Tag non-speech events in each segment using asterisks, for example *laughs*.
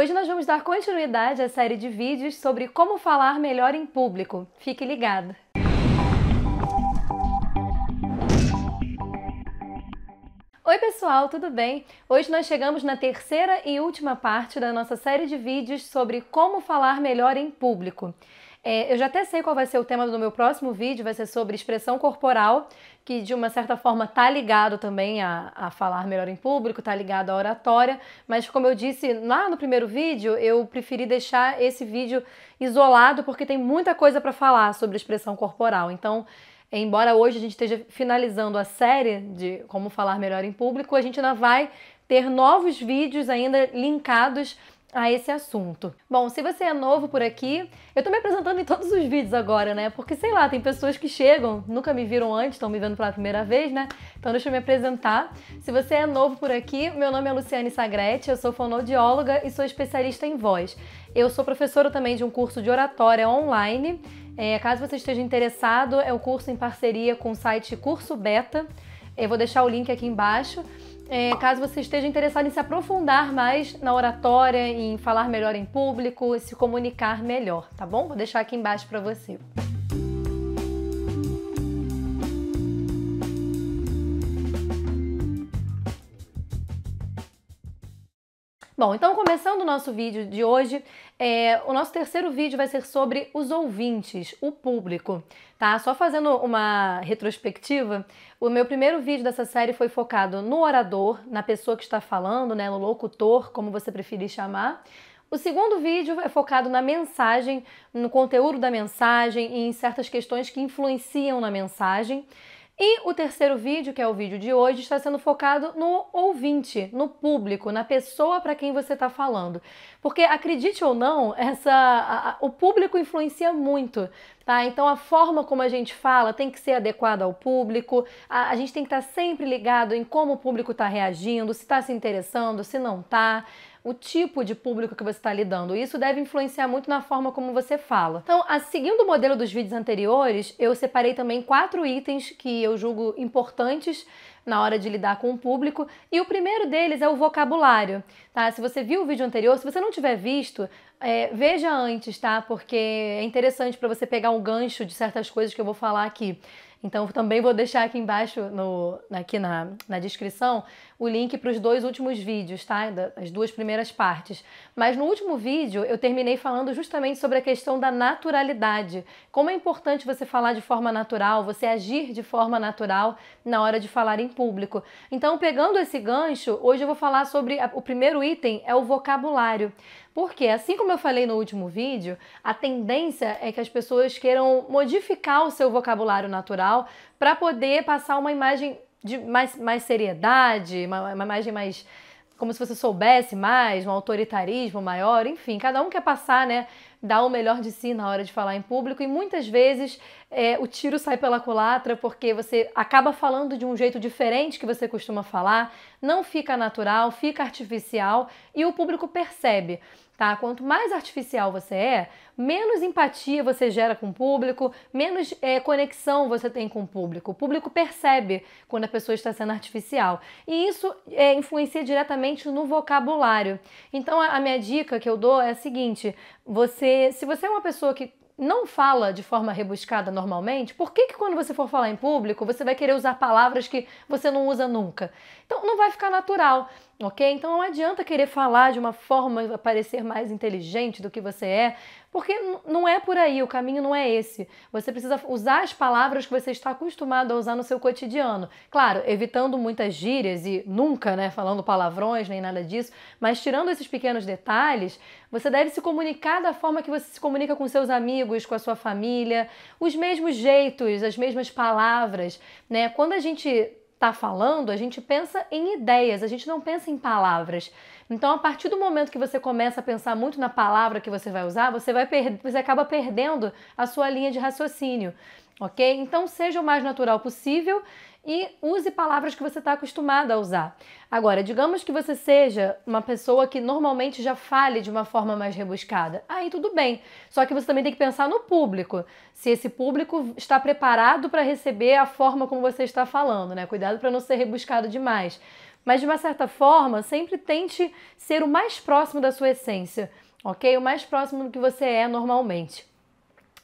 Hoje nós vamos dar continuidade à série de vídeos sobre como falar melhor em público. Fique ligado! Oi, pessoal, tudo bem? Hoje nós chegamos na terceira e última parte da nossa série de vídeos sobre como falar melhor em público. É, eu já até sei qual vai ser o tema do meu próximo vídeo, vai ser sobre expressão corporal, que de uma certa forma tá ligado também a, a falar melhor em público, tá ligado à oratória, mas como eu disse lá no primeiro vídeo, eu preferi deixar esse vídeo isolado porque tem muita coisa para falar sobre expressão corporal. Então, embora hoje a gente esteja finalizando a série de como falar melhor em público, a gente ainda vai ter novos vídeos ainda linkados a esse assunto. Bom, se você é novo por aqui, eu tô me apresentando em todos os vídeos agora, né? Porque sei lá, tem pessoas que chegam, nunca me viram antes, estão me vendo pela primeira vez, né? Então deixa eu me apresentar. Se você é novo por aqui, meu nome é Luciane Sagretti, eu sou fonoaudióloga e sou especialista em voz. Eu sou professora também de um curso de oratória online. É, caso você esteja interessado, é o um curso em parceria com o site Curso Beta. Eu vou deixar o link aqui embaixo. É, caso você esteja interessado em se aprofundar mais na oratória, em falar melhor em público, se comunicar melhor, tá bom? Vou deixar aqui embaixo para você. Bom, então começando o nosso vídeo de hoje, é, o nosso terceiro vídeo vai ser sobre os ouvintes, o público, tá? Só fazendo uma retrospectiva, o meu primeiro vídeo dessa série foi focado no orador, na pessoa que está falando, né, no locutor, como você preferir chamar. O segundo vídeo é focado na mensagem, no conteúdo da mensagem e em certas questões que influenciam na mensagem. E o terceiro vídeo, que é o vídeo de hoje, está sendo focado no ouvinte, no público, na pessoa para quem você está falando. Porque acredite ou não, essa, a, a, o público influencia muito. Tá? Então a forma como a gente fala tem que ser adequada ao público, a, a gente tem que estar tá sempre ligado em como o público está reagindo, se está se interessando, se não está o tipo de público que você está lidando. Isso deve influenciar muito na forma como você fala. Então, a, seguindo o modelo dos vídeos anteriores, eu separei também quatro itens que eu julgo importantes na hora de lidar com o público. E o primeiro deles é o vocabulário, tá? Se você viu o vídeo anterior, se você não tiver visto, é, veja antes, tá? Porque é interessante para você pegar um gancho de certas coisas que eu vou falar aqui. Então também vou deixar aqui embaixo, no, aqui na, na descrição, o link para os dois últimos vídeos, tá? As duas primeiras partes. Mas no último vídeo eu terminei falando justamente sobre a questão da naturalidade. Como é importante você falar de forma natural, você agir de forma natural na hora de falar em público. Então, pegando esse gancho, hoje eu vou falar sobre a, o primeiro item é o vocabulário. Porque, assim como eu falei no último vídeo, a tendência é que as pessoas queiram modificar o seu vocabulário natural tal, para poder passar uma imagem de mais, mais seriedade, uma, uma imagem mais como se você soubesse mais, um autoritarismo maior, enfim, cada um quer passar, né, dar o melhor de si na hora de falar em público e muitas vezes é, o tiro sai pela culatra porque você acaba falando de um jeito diferente que você costuma falar, não fica natural, fica artificial e o público percebe. Tá? Quanto mais artificial você é, menos empatia você gera com o público, menos é, conexão você tem com o público. O público percebe quando a pessoa está sendo artificial. E isso é, influencia diretamente no vocabulário. Então, a, a minha dica que eu dou é a seguinte: você, se você é uma pessoa que não fala de forma rebuscada normalmente, por que, que quando você for falar em público você vai querer usar palavras que você não usa nunca? Então não vai ficar natural ok? Então não adianta querer falar de uma forma parecer mais inteligente do que você é, porque não é por aí, o caminho não é esse. Você precisa usar as palavras que você está acostumado a usar no seu cotidiano. Claro, evitando muitas gírias e nunca, né, falando palavrões nem nada disso, mas tirando esses pequenos detalhes, você deve se comunicar da forma que você se comunica com seus amigos, com a sua família, os mesmos jeitos, as mesmas palavras, né? Quando a gente está falando, a gente pensa em ideias, a gente não pensa em palavras. Então, a partir do momento que você começa a pensar muito na palavra que você vai usar, você vai você acaba perdendo a sua linha de raciocínio, ok? Então, seja o mais natural possível e use palavras que você está acostumado a usar. Agora, digamos que você seja uma pessoa que normalmente já fale de uma forma mais rebuscada. Aí tudo bem. Só que você também tem que pensar no público. Se esse público está preparado para receber a forma como você está falando, né? Cuidado para não ser rebuscado demais mas de uma certa forma, sempre tente ser o mais próximo da sua essência, ok? O mais próximo do que você é normalmente.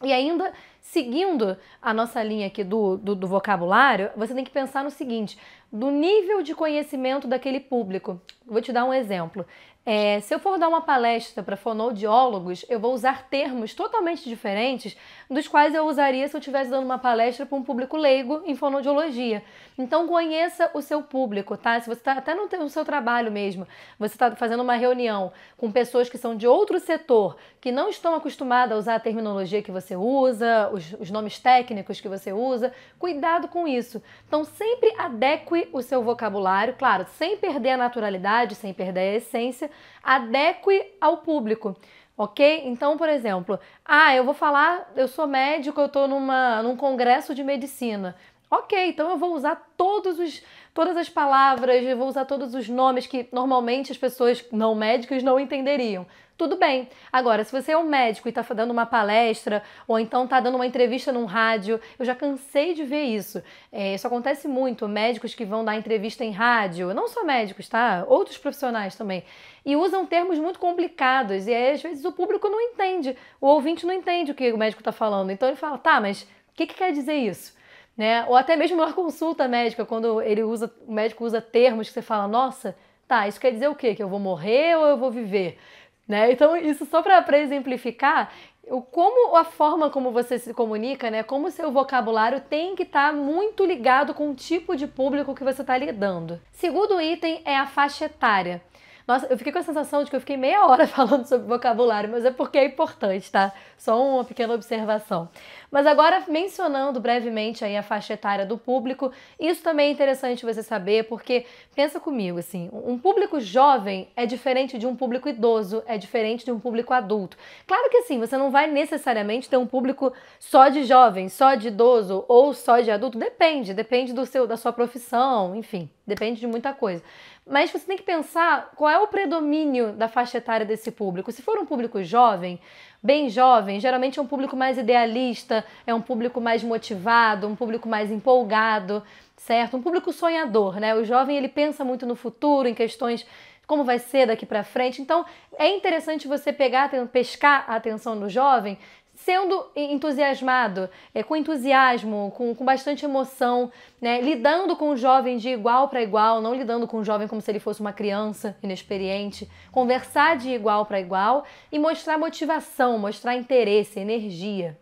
E ainda seguindo a nossa linha aqui do, do, do, vocabulário, você tem que pensar no seguinte: do nível de conhecimento daquele público. Vou te dar um exemplo. É, se eu for dar uma palestra para fonoaudiólogos, eu vou usar termos totalmente diferentes dos quais eu usaria se eu estivesse dando uma palestra para um público leigo em fonoaudiologia. Então conheça o seu público, tá? Se você está até no, no seu trabalho mesmo, você está fazendo uma reunião com pessoas que são de outro setor, que não estão acostumadas a usar a terminologia que você usa, os, os nomes técnicos que você usa, cuidado com isso. Então sempre adeque o seu vocabulário, claro, sem perder a naturalidade, sem perder a essência, adeque ao público. Ok? Então, por exemplo, ah, eu vou falar, eu sou médico, eu estou num congresso de medicina. Ok, então eu vou usar todos os, todas as palavras, eu vou usar todos os nomes que normalmente as pessoas não médicas não entenderiam. Tudo bem. Agora, se você é um médico e está dando uma palestra, ou então está dando uma entrevista num rádio, eu já cansei de ver isso. É, isso acontece muito. Médicos que vão dar entrevista em rádio, não só médicos, tá? Outros profissionais também. E usam termos muito complicados. E aí, às vezes, o público não entende, o ouvinte não entende o que o médico está falando. Então ele fala, tá, mas o que, que quer dizer isso? né? Ou até mesmo uma consulta médica, quando ele usa, o médico usa termos que você fala, nossa, tá, isso quer dizer o quê? Que eu vou morrer ou eu vou viver? Né? Então, isso só para exemplificar o, como a forma como você se comunica, né? Como o seu vocabulário tem que estar tá muito ligado com o tipo de público que você está lidando. Segundo item é a faixa etária. Nossa, eu fiquei com a sensação de que eu fiquei meia hora *laughs* falando sobre vocabulário, mas é porque é importante, tá? Só uma pequena observação. Mas agora, mencionando brevemente aí a faixa etária do público, isso também é interessante você saber, porque pensa comigo, assim, um público jovem é diferente de um público idoso, é diferente de um público adulto. Claro que sim, você não vai necessariamente ter um público só de jovem, só de idoso ou só de adulto, depende, depende do seu da sua profissão, enfim, depende de muita coisa. Mas você tem que pensar qual é o predomínio da faixa etária desse público. Se for um público jovem, bem jovem, geralmente é um público mais idealista, é um público mais motivado, um público mais empolgado, certo? Um público sonhador, né? O jovem ele pensa muito no futuro, em questões como vai ser daqui para frente. Então, é interessante você pegar, pescar a atenção do jovem sendo entusiasmado, é, com entusiasmo, com, com bastante emoção, né, lidando com o jovem de igual para igual, não lidando com o jovem como se ele fosse uma criança inexperiente, conversar de igual para igual e mostrar motivação, mostrar interesse, energia.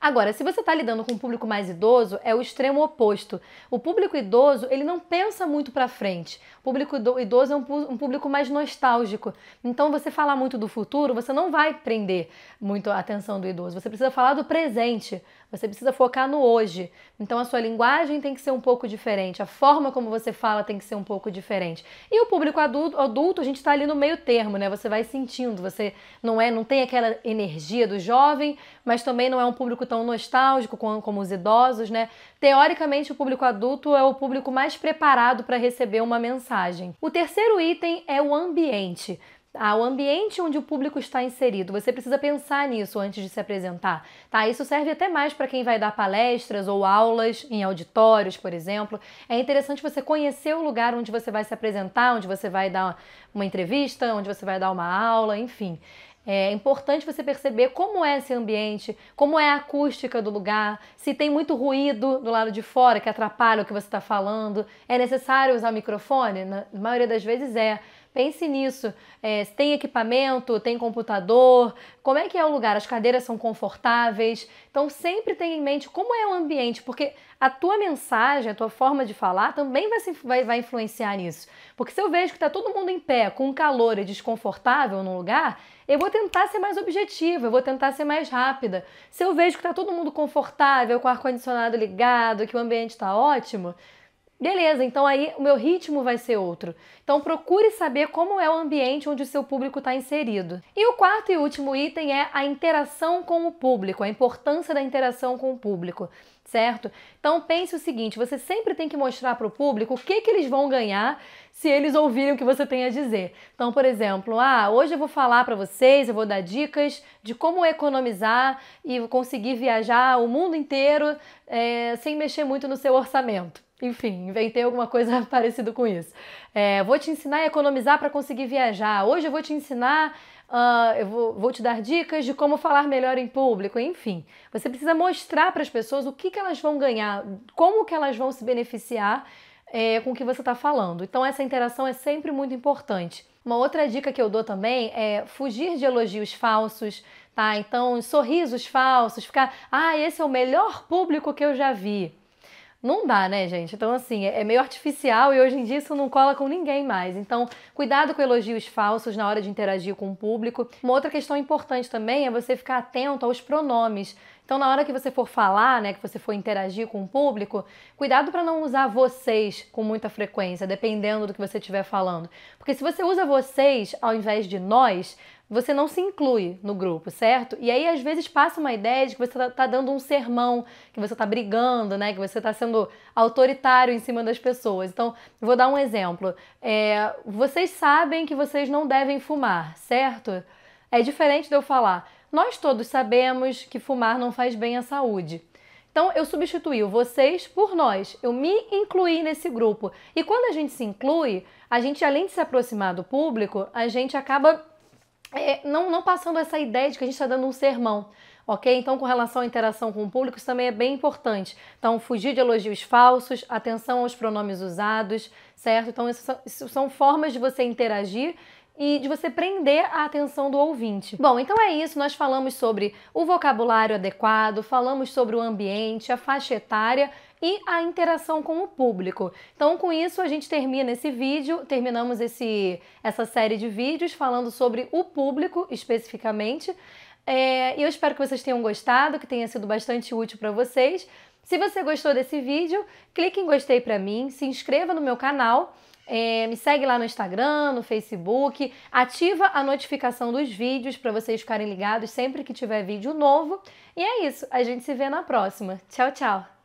Agora, se você está lidando com um público mais idoso, é o extremo oposto. O público idoso, ele não pensa muito para frente. O público idoso é um público mais nostálgico. Então, você falar muito do futuro, você não vai prender muito a atenção do idoso. Você precisa falar do presente. Você precisa focar no hoje. Então a sua linguagem tem que ser um pouco diferente, a forma como você fala tem que ser um pouco diferente. E o público adulto, adulto a gente está ali no meio termo, né? Você vai sentindo, você não é, não tem aquela energia do jovem, mas também não é um público tão nostálgico como, como os idosos, né? Teoricamente o público adulto é o público mais preparado para receber uma mensagem. O terceiro item é o ambiente. Tá? O ambiente onde o público está inserido, você precisa pensar nisso antes de se apresentar. Tá? Isso serve até mais para quem vai dar palestras ou aulas em auditórios, por exemplo. É interessante você conhecer o lugar onde você vai se apresentar, onde você vai dar uma entrevista, onde você vai dar uma aula, enfim. É importante você perceber como é esse ambiente, como é a acústica do lugar, se tem muito ruído do lado de fora que atrapalha o que você está falando. É necessário usar o microfone? Na maioria das vezes é, Pense nisso. É, tem equipamento, tem computador, como é que é o lugar? As cadeiras são confortáveis. Então sempre tenha em mente como é o ambiente, porque a tua mensagem, a tua forma de falar também vai, se, vai, vai influenciar nisso. Porque se eu vejo que está todo mundo em pé, com calor e desconfortável num lugar, eu vou tentar ser mais objetiva, eu vou tentar ser mais rápida. Se eu vejo que está todo mundo confortável, com o ar-condicionado ligado, que o ambiente está ótimo, Beleza, então aí o meu ritmo vai ser outro. Então procure saber como é o ambiente onde o seu público está inserido. E o quarto e último item é a interação com o público, a importância da interação com o público, certo? Então pense o seguinte: você sempre tem que mostrar para o público o que, que eles vão ganhar se eles ouvirem o que você tem a dizer. Então, por exemplo, ah, hoje eu vou falar para vocês, eu vou dar dicas de como economizar e conseguir viajar o mundo inteiro é, sem mexer muito no seu orçamento. Enfim, inventei alguma coisa *laughs* parecida com isso. É, vou te ensinar a economizar para conseguir viajar. Hoje eu vou te ensinar, uh, eu vou, vou te dar dicas de como falar melhor em público. Enfim, você precisa mostrar para as pessoas o que, que elas vão ganhar, como que elas vão se beneficiar é, com o que você está falando. Então, essa interação é sempre muito importante. Uma outra dica que eu dou também é fugir de elogios falsos, tá? Então, sorrisos falsos, ficar, ah, esse é o melhor público que eu já vi. Não dá, né, gente? Então, assim, é, é meio artificial e hoje em dia isso não cola com ninguém mais. Então, cuidado com elogios falsos na hora de interagir com o público. Uma outra questão importante também é você ficar atento aos pronomes. Então, na hora que você for falar, né, que você for interagir com o público, cuidado para não usar vocês com muita frequência, dependendo do que você estiver falando. Porque se você usa vocês ao invés de nós, você não se inclui no grupo, certo? E aí às vezes passa uma ideia de que você está tá dando um sermão, que você está brigando, né? Que você está sendo autoritário em cima das pessoas. Então, vou dar um exemplo. É, vocês sabem que vocês não devem fumar, certo? É diferente de eu falar. Nós todos sabemos que fumar não faz bem à saúde. Então eu substituí o vocês por nós. Eu me incluí nesse grupo. E quando a gente se inclui, a gente além de se aproximar do público, a gente acaba é, não, não passando essa ideia de que a gente está dando um sermão ok? Então, com relação à interação com o público, isso também é bem importante. Então, fugir de elogios falsos, atenção aos pronomes usados, certo? Então, isso são, isso são formas de você interagir e de você prender a atenção do ouvinte. Bom, então é isso. Nós falamos sobre o vocabulário adequado, falamos sobre o ambiente, a faixa etária e a interação com o público. Então, com isso, a gente termina esse vídeo, terminamos esse, essa série de vídeos falando sobre o público especificamente. É, eu espero que vocês tenham gostado, que tenha sido bastante útil para vocês. Se você gostou desse vídeo, clique em gostei para mim, se inscreva no meu canal. É, me segue lá no Instagram, no Facebook, ativa a notificação dos vídeos para vocês ficarem ligados sempre que tiver vídeo novo. E é isso, a gente se vê na próxima. Tchau, tchau!